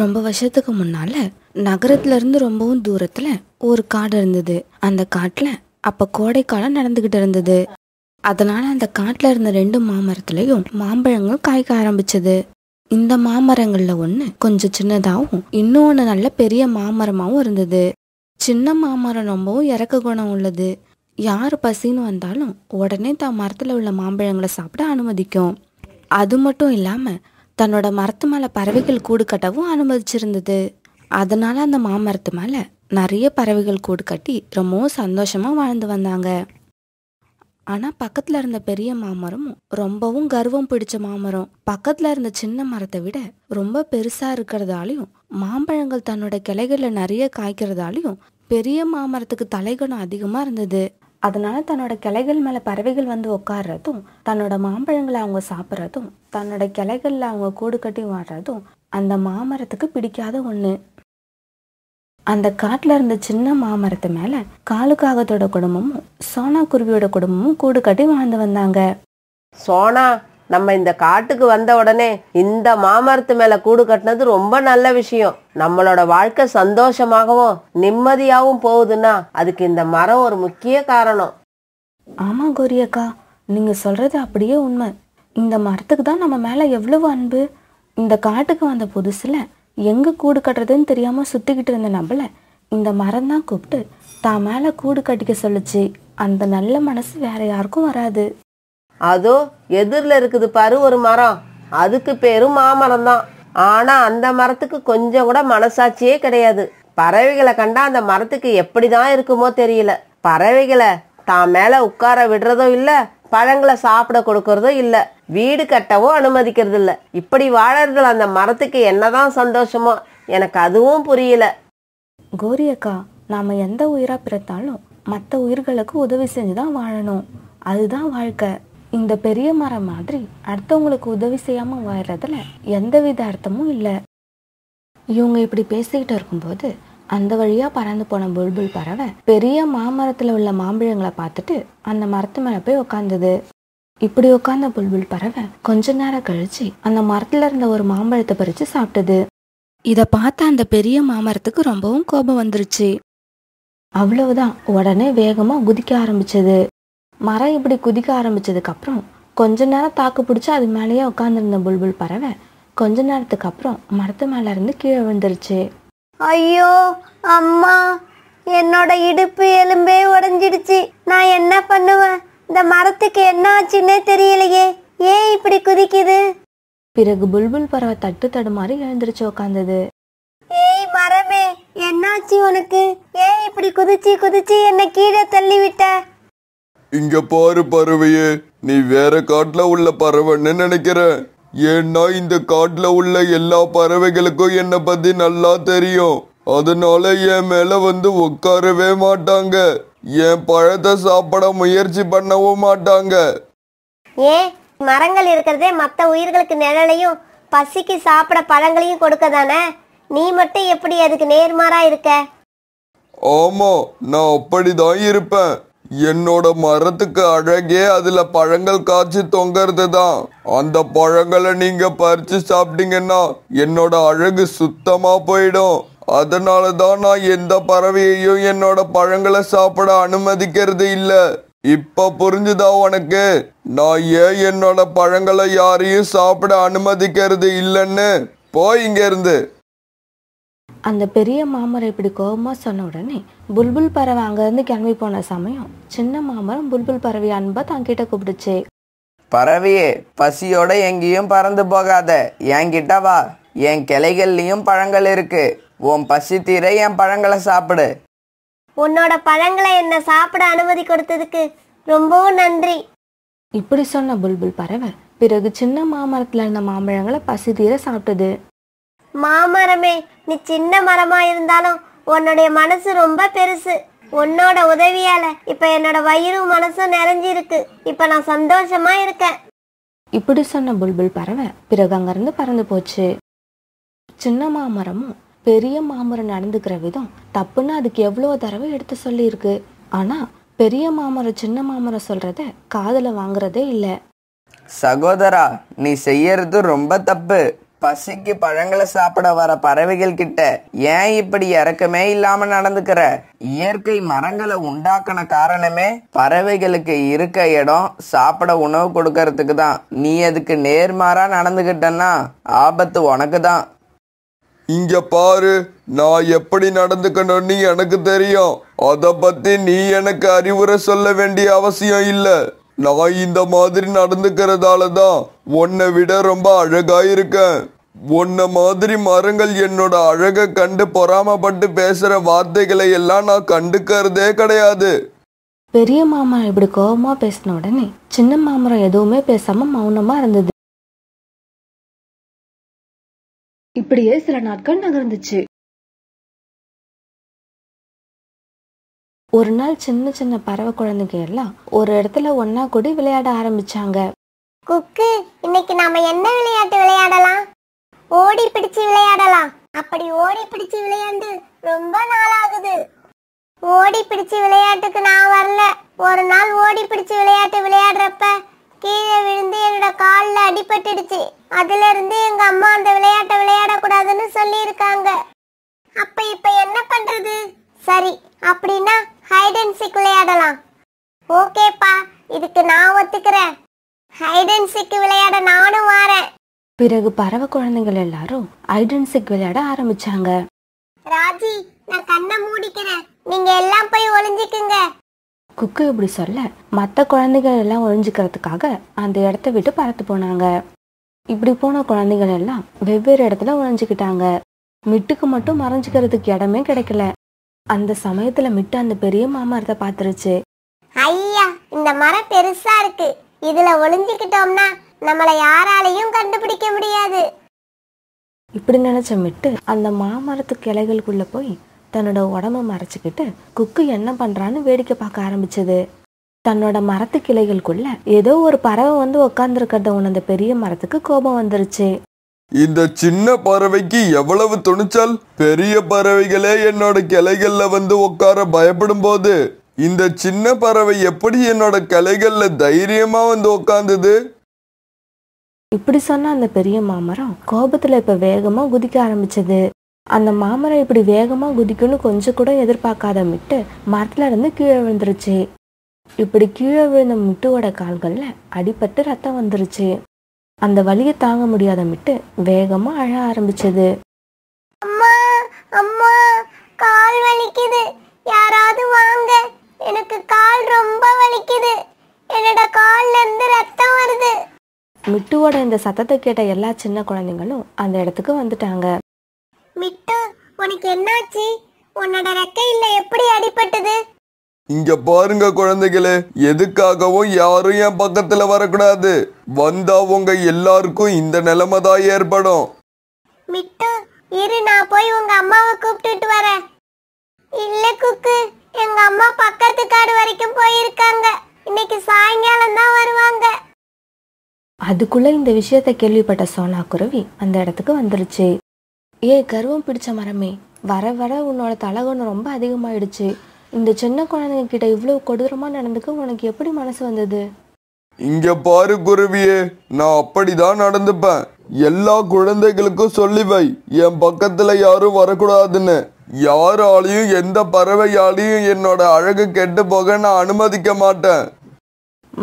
ரொம்ப வருஷத்துக்கு முன்னால் இருந்து ரொம்பவும் தூரத்தில் ஒரு காடு இருந்தது அந்த காட்டில் அப்போ கோடைக்காலம் நடந்துக்கிட்டு இருந்தது அதனால் அந்த காட்டில் இருந்த ரெண்டு மாமரத்துலயும் மாம்பழங்கள் காய்க்க ஆரம்பிச்சது இந்த மாமரங்களில் ஒன்று கொஞ்சம் சின்னதாகவும் இன்னொன்று நல்ல பெரிய மாமரமாகவும் இருந்தது சின்ன மாமரம் ரொம்பவும் இறக்க குணம் உள்ளது யார் பசின்னு வந்தாலும் உடனே தான் மரத்தில் உள்ள மாம்பழங்களை சாப்பிட அனுமதிக்கும் அது மட்டும் இல்லாமல் தன்னோட மரத்து மேலே பறவைகள் கூடு கட்டவும் அனுமதிச்சிருந்தது அதனால் அந்த மாமரத்து மேலே நிறைய பறவைகள் கூடு கட்டி ரொம்பவும் சந்தோஷமாக வாழ்ந்து வந்தாங்க ஆனால் பக்கத்தில் இருந்த பெரிய மாமரமும் ரொம்பவும் கர்வம் பிடிச்ச மாமரம் பக்கத்தில் இருந்த சின்ன மரத்தை விட ரொம்ப பெருசாக இருக்கிறதாலையும் மாம்பழங்கள் தன்னோட கிளைகளில் நிறைய காய்க்கிறதாலையும் பெரிய மாமரத்துக்கு தலைகணம் அதிகமாக இருந்தது அதனால தன்னோட கிளைகள் மேலே பறவைகள் வந்து உட்காடுறதும் தன்னோட மாம்பழங்களை அவங்க சாப்பிட்றதும் தன்னோட கிளைகளில் அவங்க கூடு கட்டி வாடுறதும் அந்த மாமரத்துக்கு பிடிக்காத ஒன்று அந்த காட்டில் இருந்த சின்ன மாமரத்து மேலே காலுக்காகத்தோட குடும்பமும் சோனா குருவியோட குடும்பமும் கூடு கட்டி வாழ்ந்து வந்தாங்க சோனா நம்ம இந்த காட்டுக்கு வந்த உடனே இந்த மாமரத்து மேல கூடு கட்டினது ரொம்ப நல்ல விஷயம் நம்மளோட வாழ்க்கை சந்தோஷமாகவும் நிம்மதியாகவும் போகுதுன்னா அதுக்கு இந்த மரம் ஒரு முக்கிய காரணம் ஆமா கோரியக்கா நீங்க சொல்றது அப்படியே உண்மை இந்த மரத்துக்கு தான் நம்ம மேல எவ்வளவு அன்பு இந்த காட்டுக்கு வந்த புதுசுல எங்க கூடு கட்டுறதுன்னு தெரியாம சுத்திக்கிட்டு இருந்த நம்மள இந்த மரம் தான் கூப்பிட்டு தான் மேல கூடு கட்டிக்க சொல்லுச்சு அந்த நல்ல மனசு வேற யாருக்கும் வராது அதோ எதிரில் இருக்குது பாரு ஒரு மரம் அதுக்கு பேரும் மாமரம் தான் ஆனால் அந்த மரத்துக்கு கொஞ்சம் கூட மனசாட்சியே கிடையாது பறவைகளை கண்டா அந்த மரத்துக்கு எப்படி தான் இருக்குமோ தெரியல பறவைகளை தான் மேலே உட்கார விடுறதோ இல்லை பழங்களை சாப்பிட கொடுக்கறதும் இல்லை வீடு கட்டவோ அனுமதிக்கிறது இல்ல இப்படி வாழறதுல அந்த மரத்துக்கு என்னதான் சந்தோஷமோ எனக்கு அதுவும் புரியல கோரி அக்கா நாம் எந்த உயிராக பிறத்தாலும் மற்ற உயிர்களுக்கு உதவி செஞ்சு தான் வாழணும் அதுதான் வாழ்க்கை இந்த பெரிய மரம் மாதிரி அடுத்தவங்களுக்கு உதவி செய்யாமல் எந்த வித அர்த்தமும் இல்லை இவங்க இப்படி பேசிக்கிட்டு இருக்கும்போது அந்த வழியாக பறந்து போன புல்புல் பறவை பெரிய மாமரத்தில் உள்ள மாம்பழங்களை பார்த்துட்டு அந்த மரத்து மேலே போய் உக்காந்தது இப்படி உட்காந்த புல்புல் பறவை கொஞ்ச நேரம் கழிச்சு அந்த மரத்துல இருந்த ஒரு மாம்பழத்தை பறித்து சாப்பிட்டது இதை பார்த்த அந்த பெரிய மாமரத்துக்கு ரொம்பவும் கோபம் வந்துருச்சு அவ்வளவுதான் உடனே வேகமாக குதிக்க ஆரம்பிச்சது மரம் இப்படி குதிக்க அப்புறம் கொஞ்ச நேரம் தாக்கு பிடிச்சி அது மேலேயே உட்காந்துருந்த புல்புல் பறவை கொஞ்ச நேரத்துக்கு அப்புறம் மரத்து மேலேருந்து கீழே விழுந்துருச்சு ஐயோ அம்மா என்னோட இடுப்பு எலும்பே உடஞ்சிடுச்சு நான் என்ன பண்ணுவேன் இந்த மரத்துக்கு என்ன ஆச்சுன்னே தெரியலையே ஏன் இப்படி குதிக்குது பிறகு புல்புல் பறவை தட்டு தடுமாறி எழுந்திருச்சு உட்காந்தது ஏய் மரமே என்னாச்சு உனக்கு ஏன் இப்படி குதிச்சு குதிச்சு என்ன கீழே தள்ளி விட்ட இங்க பாரு பறவையே நீ வேற காட்டுல உள்ள பறவைன்னு நினைக்கிற ஏன்னா இந்த காட்டுல உள்ள எல்லா பறவைகளுக்கும் என்னை பத்தி நல்லா தெரியும் அதனால என் மேல வந்து உட்காரவே மாட்டாங்க என் பழத்தை சாப்பிட முயற்சி பண்ணவும் மாட்டாங்க ஏ மரங்கள் இருக்கிறதே மற்ற உயிர்களுக்கு நிழலையும் பசிக்கு சாப்பிட பழங்களையும் கொடுக்க தானே நீ மட்டும் எப்படி அதுக்கு நேர்மாறா இருக்க ஆமா நான் அப்படிதான் இருப்பேன் என்னோட மரத்துக்கு அழகே அதுல பழங்கள் காய்ச்சி தொங்கறது தான் அந்த பழங்களை நீங்க பறிச்சு சாப்பிட்டீங்கன்னா என்னோட அழகு சுத்தமா போயிடும் அதனால தான் நான் எந்த பறவையையும் என்னோட பழங்களை சாப்பிட அனுமதிக்கிறது இல்லை இப்ப புரிஞ்சுதா உனக்கு நான் ஏன் என்னோட பழங்களை யாரையும் சாப்பிட அனுமதிக்கிறது இல்லைன்னு போய் இங்க இருந்து அந்த பெரிய மாமரம் இப்படி கோபமாக சொன்ன உடனே புல்புல் பறவை அங்கேருந்து கிளம்பி போன சமயம் சின்ன மாமரம் புல்புல் பறவை அன்பா தங்கிட்ட கூப்பிடுச்சு பறவையே பசியோட எங்கேயும் பறந்து போகாத என்கிட்ட வா என் கிளைகள்லையும் பழங்கள் இருக்கு உன் பசி தீர என் பழங்களை சாப்பிடு உன்னோட பழங்களை என்ன சாப்பிட அனுமதி கொடுத்ததுக்கு ரொம்பவும் நன்றி இப்படி சொன்ன புல்புல் பறவை பிறகு சின்ன மாமரத்தில் இருந்த மாம்பழங்களை பசி தீர சாப்பிட்டது மாமரமே நீ சின்ன மரமா இருந்தாலும் உன்னுடைய மனசு ரொம்ப பெருசு உன்னோட உதவியால இப்ப என்னோட வயிறும் மனசும் நிறைஞ்சிருக்கு இப்ப நான் சந்தோஷமா இருக்கேன் இப்படி சொன்ன புல்புல் பறவை பிறகு அங்கிருந்து பறந்து போச்சு சின்ன மாமரமும் பெரிய மாமரம் நடந்துக்கிற விதம் தப்புன்னு அதுக்கு எவ்வளோ தடவை எடுத்து சொல்லியிருக்கு ஆனால் பெரிய மாமரம் சின்ன மாமரம் சொல்கிறத காதில் வாங்குறதே இல்லை சகோதரா நீ செய்யறது ரொம்ப தப்பு பசிக்கு பழங்களை சாப்பிட வர பறவைகள் கிட்ட ஏன் இப்படி இறக்கமே இல்லாம நடந்துக்கிற இயற்கை மரங்களை உண்டாக்கின காரணமே பறவைகளுக்கு இருக்க இடம் சாப்பிட உணவு கொடுக்கறதுக்கு தான் நீ அதுக்கு நேர்மாறா நடந்துகிட்டன்னா ஆபத்து உனக்கு தான் இங்க பாரு நான் எப்படி நடந்துக்கணும்னு எனக்கு தெரியும் அத பத்தி நீ எனக்கு அறிவுரை சொல்ல வேண்டிய அவசியம் இல்ல நான் இந்த மாதிரி நடந்துக்கிறதால தான் உன்னை விட ரொம்ப அழகா இருக்கேன் உன்ன மாதிரி மரங்கள் என்னோட அழக கண்டு பொறாமப்பட்டு பேசுற வார்த்தைகளை எல்லாம் நான் கண்டுக்கிறதே கிடையாது பெரிய மாமா இப்படி கோபமா பேசின உடனே சின்ன மாமரம் எதுவுமே பேசாம மௌனமா இருந்தது இப்படியே சில நாட்கள் நகர்ந்துச்சு ஒரு நாள் சின்ன சின்ன பறவை குழந்தைங்க எல்லாம் ஒரு இடத்துல ஒன்னா கூடி விளையாட ஆரம்பிச்சாங்க குக்கு இன்னைக்கு நாம என்ன விளையாட்டு விளையாடலாம் ஓடி பிடிச்சு விளையாடலாம் அப்படி ஓடி பிடிச்சு விளையாண்டு ரொம்ப நாள் ஆகுது ஓடி பிடிச்சு விளையாட்டுக்கு நான் வரல ஒரு நாள் ஓடி பிடிச்சு விளையாட்டு விளையாடுறப்ப கீழே விழுந்து என்னோட காலில் அடிபட்டுடுச்சு அதுல இருந்து எங்க அம்மா அந்த விளையாட்டை விளையாடக்கூடாதுன்னு சொல்லி இருக்காங்க அப்ப இப்ப என்ன பண்றது சரி அப்படின்னா ஹைட் அண்ட் சிக் விளையாடலாம் ஓகேப்பா இதுக்கு நான் ஒத்துக்கிறேன் ஹைட் அண்ட் சிக் விளையாட நானும் வாரேன் பிறகு பறவை குழந்தைகள் எல்லாரும் ஐடென்சிக் விளையாட ஆரம்பிச்சாங்க ராஜி நான் கண்ணை மூடிக்கிறேன் நீங்க எல்லாம் போய் ஒளிஞ்சுக்குங்க குக்கு இப்படி சொல்ல மற்ற குழந்தைகள் எல்லாம் ஒளிஞ்சிக்கிறதுக்காக அந்த இடத்த விட்டு பறத்து போனாங்க இப்படி போன குழந்தைகள் எல்லாம் வெவ்வேறு இடத்துல ஒழிஞ்சுக்கிட்டாங்க மிட்டுக்கு மட்டும் மறைஞ்சுக்கிறதுக்கு இடமே கிடைக்கல அந்த சமயத்துல மிட்டு அந்த பெரிய மாமரத்தை பாத்துருச்சு ஐயா இந்த மரம் பெருசா இருக்கு இதுல ஒளிஞ்சுக்கிட்டோம்னா நம்மளை யாராலையும் கண்டுபிடிக்க முடியாது இப்படி நினைச்ச மிட்டு அந்த மாமரத்து கிளைகளுக்குள்ள போய் தன்னோட உடம்ப மறைச்சிக்கிட்டு குக்கு என்ன பண்றான்னு வேடிக்கை பார்க்க ஆரம்பிச்சது தன்னோட மரத்து கிளைகளுக்குள்ள ஏதோ ஒரு பறவை வந்து உட்காந்துருக்கிறத உணர்ந்த பெரிய மரத்துக்கு கோபம் வந்துருச்சு இந்த சின்ன பறவைக்கு எவ்வளவு துணிச்சல் பெரிய பறவைகளே என்னோட கிளைகள்ல வந்து உட்கார பயப்படும் போது இந்த சின்ன பறவை எப்படி என்னோட கிளைகள்ல தைரியமா வந்து உட்காந்துது இப்படி சொன்ன அந்த பெரிய மாமரம் கோபத்துல இப்ப வேகமா குதிக்க ஆரம்பிச்சது அந்த மாமரம் இப்படி வேகமா குதிக்கும்னு கொஞ்சம் கூட எதிர்பார்க்காத மிட்டு மரத்துல இருந்து கீழே விழுந்துருச்சு இப்படி கீழே விழுந்த மிட்டுவோட கால்கள்ல அடிபட்டு ரத்தம் வந்துருச்சு அந்த வலியை தாங்க முடியாத மிட்டு வேகமா அழ ஆரம்பிச்சது அம்மா அம்மா கால் வலிக்குது யாராவது வாங்க எனக்கு கால் ரொம்ப வலிக்குது என்னோட கால்ல இருந்து ரத்தம் வருது மிட்டுவோட இந்த சத்தத்தை கேட்ட எல்லா சின்ன குழந்தைங்களும் அந்த இடத்துக்கு வந்துட்டாங்க மிட்டு உனக்கு என்னாச்சு உன்னோட ரெக்கையில எப்படி அடிபட்டது இங்க பாருங்க குழந்தைகளே எதுக்காகவும் யாரும் என் பக்கத்துல வரக்கூடாது வந்தா உங்க எல்லாருக்கும் இந்த நிலைமை தான் ஏற்படும் மிட்டு இரு நான் போய் உங்க அம்மாவை கூப்பிட்டுட்டு வரேன் இல்ல குக்கு எங்க அம்மா பக்கத்து காடு வரைக்கும் போயிருக்காங்க இன்னைக்கு சாயங்காலம் தான் வருவாங்க அதுக்குள்ளே இந்த விஷயத்தை கேள்விப்பட்ட சோனா குருவி அந்த இடத்துக்கு வந்துருச்சு ஏ கருவம் பிடிச்ச மரமே வர வர உன்னோட தலகுணம் ரொம்ப அதிகமாயிடுச்சு இந்த சின்ன குழந்தைங்க கிட்ட இவ்வளவு கொடூரமா நடந்துக்க உனக்கு எப்படி மனசு வந்தது இங்க பாரு குருவியே நான் அப்படிதான் நடந்துப்பேன் எல்லா குழந்தைகளுக்கும் சொல்லி வை என் பக்கத்துல யாரும் வரக்கூடாதுன்னு யாராலையும் எந்த பறவையாலையும் என்னோட அழகு கெட்டு போக நான் அனுமதிக்க மாட்டேன்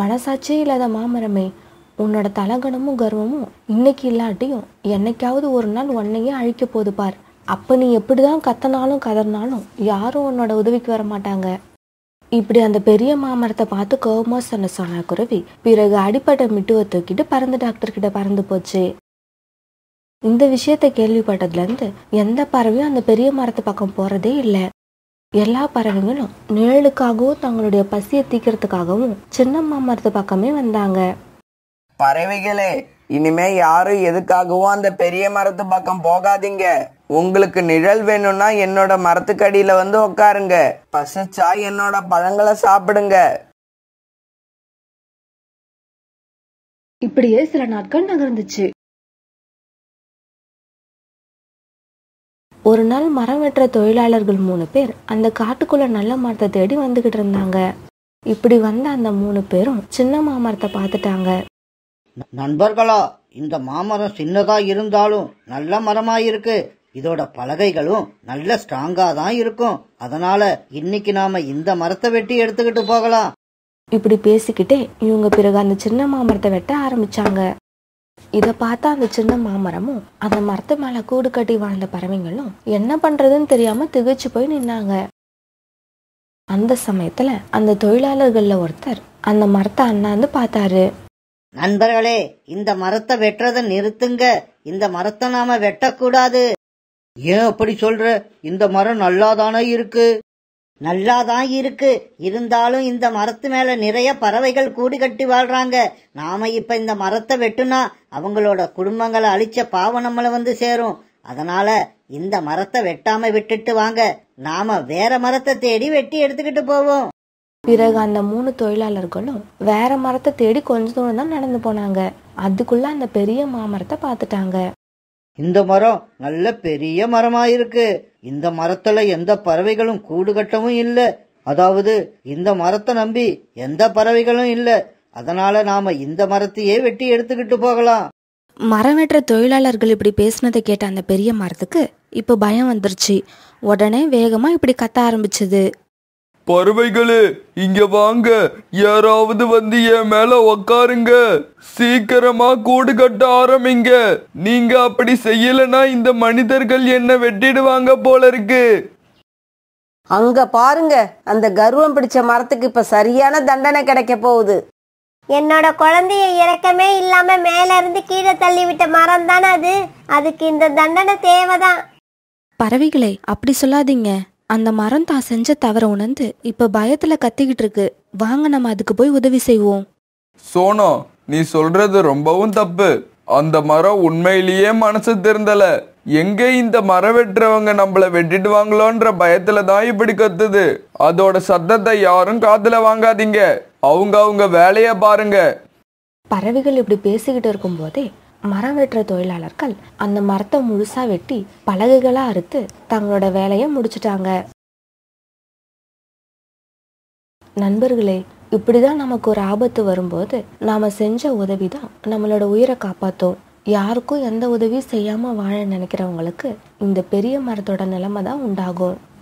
மனசாட்சியே இல்லாத மாமரமே உன்னோட தலகணமும் கர்வமும் இன்னைக்கு இல்லாட்டியும் என்னைக்காவது ஒரு நாள் உன்னையே அழிக்க போது பார் அப்போ நீ எப்படி தான் கத்தனாலும் கதர்னாலும் யாரும் உன்னோட உதவிக்கு வர மாட்டாங்க இப்படி அந்த பெரிய மாமரத்தை பார்த்து கோபமாக சொன்ன சொன்ன குருவி பிறகு அடிப்பட்ட மிட்டுவை தூக்கிட்டு பறந்து டாக்டர்கிட்ட பறந்து போச்சு இந்த விஷயத்தை கேள்விப்பட்டதுலேருந்து எந்த பறவையும் அந்த பெரிய மரத்து பக்கம் போகிறதே இல்லை எல்லா பறவைகளும் நிழலுக்காகவும் தங்களுடைய பசியை தீக்கிறதுக்காகவும் சின்ன மாமரத்து பக்கமே வந்தாங்க பறவைகளே இனிமே யாரும் எதுக்காகவும் அந்த பெரிய மரத்து பக்கம் போகாதீங்க உங்களுக்கு நிழல் வேணும்னா என்னோட மரத்துக்கடியில வந்து உட்காருங்க பசிச்சா என்னோட பழங்களை சாப்பிடுங்க இப்படியே சில நாட்கள் நகர்ந்துச்சு ஒரு நாள் மரம் வெட்டுற தொழிலாளர்கள் மூணு பேர் அந்த காட்டுக்குள்ள நல்ல மரத்தை தேடி வந்துகிட்டு இருந்தாங்க இப்படி வந்த அந்த மூணு பேரும் சின்ன மாமரத்தை பார்த்துட்டாங்க நண்பர்களா இந்த மாமரம் சின்னதா இருந்தாலும் நல்ல மரமாயிருக்கு இதோட பலகைகளும் நல்ல ஸ்ட்ராங்கா தான் இருக்கும் அதனால இன்னைக்கு நாம இந்த மரத்தை வெட்டி எடுத்துக்கிட்டு போகலாம் இப்படி பேசிக்கிட்டே இவங்க பிறகு அந்த சின்ன மாமரத்தை வெட்ட ஆரம்பிச்சாங்க இதை பார்த்தா அந்த சின்ன மாமரமும் அந்த மரத்து மேல கூடு கட்டி வாழ்ந்த பறவைங்களும் என்ன பண்றதுன்னு தெரியாம திகச்சு போய் நின்னாங்க அந்த சமயத்துல அந்த தொழிலாளர்கள்ல ஒருத்தர் அந்த மரத்தை அண்ணாந்து பார்த்தாரு நண்பர்களே இந்த மரத்தை வெட்டுறதை நிறுத்துங்க இந்த மரத்தை நாம வெட்டக்கூடாது ஏன் அப்படி சொல்ற இந்த மரம் நல்லாதானே இருக்கு நல்லாதான் இருக்கு இருந்தாலும் இந்த மரத்து மேல நிறைய பறவைகள் கூடு கட்டி வாழ்றாங்க நாம இப்ப இந்த மரத்தை வெட்டுனா அவங்களோட குடும்பங்களை அழிச்ச பாவம் நம்மள வந்து சேரும் அதனால இந்த மரத்தை வெட்டாம விட்டுட்டு வாங்க நாம வேற மரத்தை தேடி வெட்டி எடுத்துக்கிட்டு போவோம் பிறகு அந்த மூணு தொழிலாளர்களும் வேற மரத்தை தேடி கொஞ்ச தூரம் தான் நடந்து போனாங்க அதுக்குள்ள அந்த பெரிய மாமரத்தை பார்த்துட்டாங்க இந்த மரம் நல்ல பெரிய மரமா இருக்கு இந்த மரத்துல எந்த பறவைகளும் கூடு கட்டவும் இல்ல அதாவது இந்த மரத்தை நம்பி எந்த பறவைகளும் இல்ல அதனால நாம இந்த மரத்தையே வெட்டி எடுத்துக்கிட்டு போகலாம் மரம் வெட்டுற தொழிலாளர்கள் இப்படி பேசினதை கேட்ட அந்த பெரிய மரத்துக்கு இப்போ பயம் வந்துருச்சு உடனே வேகமா இப்படி கத்த ஆரம்பிச்சது பறவைகளே இங்க வாங்க யாராவது வந்து என் மேல உக்காருங்க சீக்கிரமா கூடு கட்ட ஆரம்பிங்க நீங்க அப்படி செய்யலனா இந்த மனிதர்கள் என்ன வெட்டிடுவாங்க போல இருக்கு அங்க பாருங்க அந்த கர்வம் பிடிச்ச மரத்துக்கு இப்ப சரியான தண்டனை கிடைக்க போகுது என்னோட குழந்தைய இறக்கமே இல்லாம மேல இருந்து கீழே தள்ளி விட்ட மரம் தானே அது அதுக்கு இந்த தண்டனை தேவைதான் பறவைகளே அப்படி சொல்லாதீங்க அந்த மரம் தான் செஞ்ச தவற உணர்ந்து இப்போ பயத்தில் கத்திக்கிட்டு இருக்கு வாங்க நம்ம அதுக்கு போய் உதவி செய்வோம் சோனோ நீ சொல்றது ரொம்பவும் தப்பு அந்த மரம் உண்மையிலேயே மனசு திருந்தல எங்க இந்த மரம் வெட்டுறவங்க நம்மள வெட்டிடுவாங்களோன்ற பயத்துல தான் இப்படி கத்துது அதோட சத்தத்தை யாரும் காத்துல வாங்காதீங்க அவங்க அவங்க வேலைய பாருங்க பறவைகள் இப்படி பேசிக்கிட்டு இருக்கும் போதே மரம் வெட்டுற தொழிலாளர்கள் அந்த மரத்தை முழுசா வெட்டி பலகைகளா அறுத்து தங்களோட வேலையை முடிச்சிட்டாங்க நண்பர்களே இப்படிதான் நமக்கு ஒரு ஆபத்து வரும்போது நாம செஞ்ச உதவிதான் நம்மளோட உயிரை காப்பாத்தும் யாருக்கும் எந்த உதவியும் செய்யாம வாழ நினைக்கிறவங்களுக்கு இந்த பெரிய மரத்தோட நிலைமை தான் உண்டாகும்